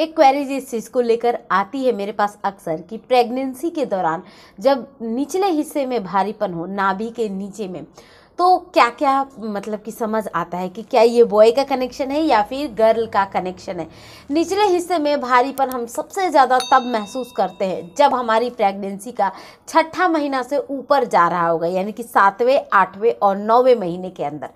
एक क्वेरीज इस चीज़ को लेकर आती है मेरे पास अक्सर कि प्रेगनेंसी के दौरान जब निचले हिस्से में भारीपन हो नाभि के नीचे में तो क्या क्या मतलब कि समझ आता है कि क्या ये बॉय का कनेक्शन है या फिर गर्ल का कनेक्शन है निचले हिस्से में भारीपन हम सबसे ज़्यादा तब महसूस करते हैं जब हमारी प्रेगनेंसी का छठा महीना से ऊपर जा रहा होगा यानी कि सातवें आठवें और नौवें महीने के अंदर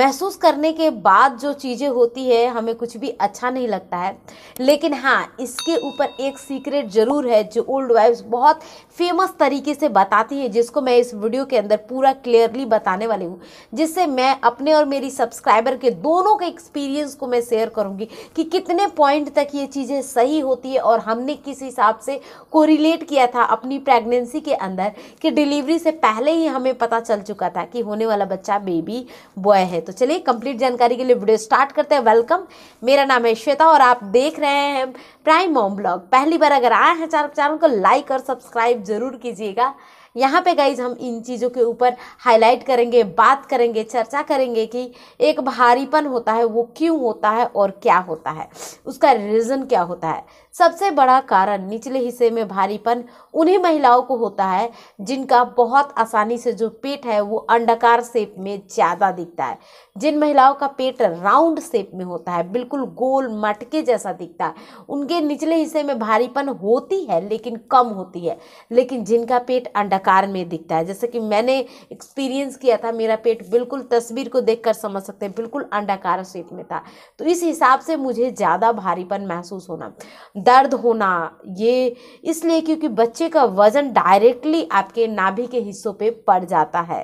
महसूस करने के बाद जो चीज़ें होती है हमें कुछ भी अच्छा नहीं लगता है लेकिन हाँ इसके ऊपर एक सीक्रेट ज़रूर है जो ओल्ड वाइफ्स बहुत फेमस तरीके से बताती है जिसको मैं इस वीडियो के अंदर पूरा क्लियरली बताने वाली वाली हूँ जिससे मैं अपने और मेरी सब्सक्राइबर के दोनों के एक्सपीरियंस को मैं शेयर करूँगी कि कितने पॉइंट तक ये चीज़ें सही होती है और हमने किस हिसाब से कोरिलेट किया था अपनी प्रेगनेंसी के अंदर कि डिलीवरी से पहले ही हमें पता चल चुका था कि होने वाला बच्चा बेबी बॉय है तो चलिए कंप्लीट जानकारी के लिए वीडियो स्टार्ट करते हैं वेलकम मेरा नाम है श्वेता और आप देख रहे हैं प्राइम मॉम ब्लॉग पहली बार अगर आए हैं चार चैनल को लाइक और सब्सक्राइब जरूर कीजिएगा यहाँ पे गाइज हम इन चीज़ों के ऊपर हाईलाइट करेंगे बात करेंगे चर्चा करेंगे कि एक भारीपन होता है वो क्यों होता है और क्या होता है उसका रीज़न क्या होता है सबसे बड़ा कारण निचले हिस्से में भारीपन उन्हीं महिलाओं को होता है जिनका बहुत आसानी से जो पेट है वो अंडाकार शेप में ज़्यादा दिखता है जिन महिलाओं का पेट राउंड शेप में होता है बिल्कुल गोल मटके जैसा दिखता है उनके निचले हिस्से में भारीपन होती है लेकिन कम होती है लेकिन जिनका पेट अंडाकार में दिखता है जैसे कि मैंने एक्सपीरियंस किया था था मेरा पेट बिल्कुल तस्वीर को देखकर समझ सकते हैं बिल्कुल अंडाकार शेप में था तो इस हिसाब से मुझे ज़्यादा भारीपन महसूस होना दर्द होना ये इसलिए क्योंकि बच्चे का वज़न डायरेक्टली आपके नाभि के हिस्सों पे पड़ जाता है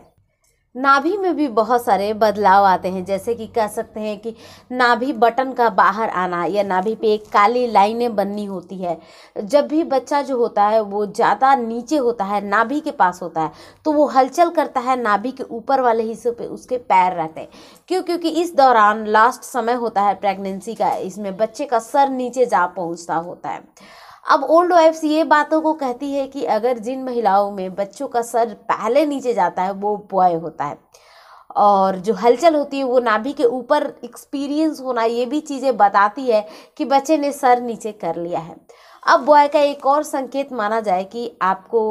नाभि में भी बहुत सारे बदलाव आते हैं जैसे कि कह सकते हैं कि नाभि बटन का बाहर आना या नाभि पे एक काली लाइनें बननी होती है जब भी बच्चा जो होता है वो ज़्यादा नीचे होता है नाभि के पास होता है तो वो हलचल करता है नाभि के ऊपर वाले हिस्से पे उसके पैर रहते हैं क्यों क्योंकि इस दौरान लास्ट समय होता है प्रेगनेंसी का इसमें बच्चे का सर नीचे जा पहुँचता होता है अब ओल्ड वाइफ्स ये बातों को कहती है कि अगर जिन महिलाओं में बच्चों का सर पहले नीचे जाता है वो बॉय होता है और जो हलचल होती है वो नाभि के ऊपर एक्सपीरियंस होना ये भी चीज़ें बताती है कि बच्चे ने सर नीचे कर लिया है अब बॉय का एक और संकेत माना जाए कि आपको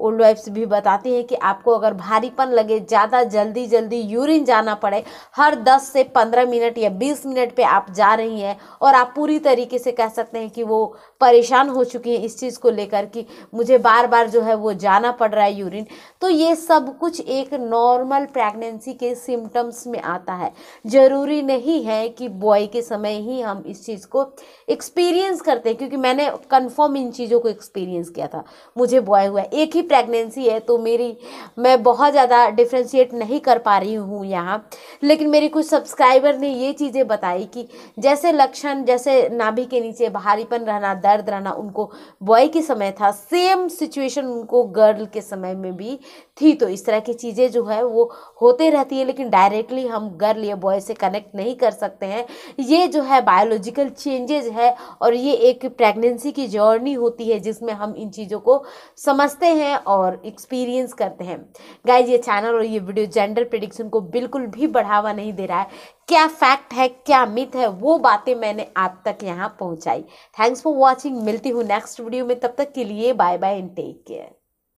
ओल्ड वाइफ्स भी बताती हैं कि आपको अगर भारीपन लगे ज़्यादा जल्दी जल्दी यूरिन जाना पड़े हर 10 से 15 मिनट या 20 मिनट पे आप जा रही हैं और आप पूरी तरीके से कह सकते हैं कि वो परेशान हो चुकी हैं इस चीज़ को लेकर कि मुझे बार बार जो है वो जाना पड़ रहा है यूरिन तो ये सब कुछ एक नॉर्मल प्रेगनेंसी के सिम्टम्स में आता है ज़रूरी नहीं है कि बॉय के समय ही हम इस चीज़ को एक्सपीरियंस करते हैं क्योंकि मैंने कन्फर्म इन चीज़ों को एक्सपीरियंस किया था मुझे बॉय हुआ एक ही प्रेगनेंसी है तो मेरी मैं बहुत ज़्यादा डिफ्रेंशिएट नहीं कर पा रही हूँ यहाँ लेकिन मेरी कुछ सब्सक्राइबर ने ये चीज़ें बताई कि जैसे लक्षण जैसे नाभि के नीचे भारीपन रहना दर्द रहना उनको बॉय के समय था सेम सिचुएशन उनको गर्ल के समय में भी थी तो इस तरह की चीज़ें जो है वो होते रहती है लेकिन डायरेक्टली हम गर्ल या बॉय से कनेक्ट नहीं कर सकते हैं ये जो है बायोलॉजिकल चेंजेज है और ये एक प्रेगनेंसी की जर्नी होती है जिसमें हम इन चीज़ों को समझते हैं और एक्सपीरियंस करते हैं गाइज ये चैनल और ये वीडियो जेंडर प्रडिक्शन को बिल्कुल भी बढ़ा बढ़ावा नहीं दे रहा है क्या फैक्ट है क्या मिथ है वो बातें मैंने आप तक यहाँ पहुँचाई थैंक्स फॉर वॉचिंग मिलती हूँ नेक्स्ट वीडियो में तब तक के लिए bye bye and take care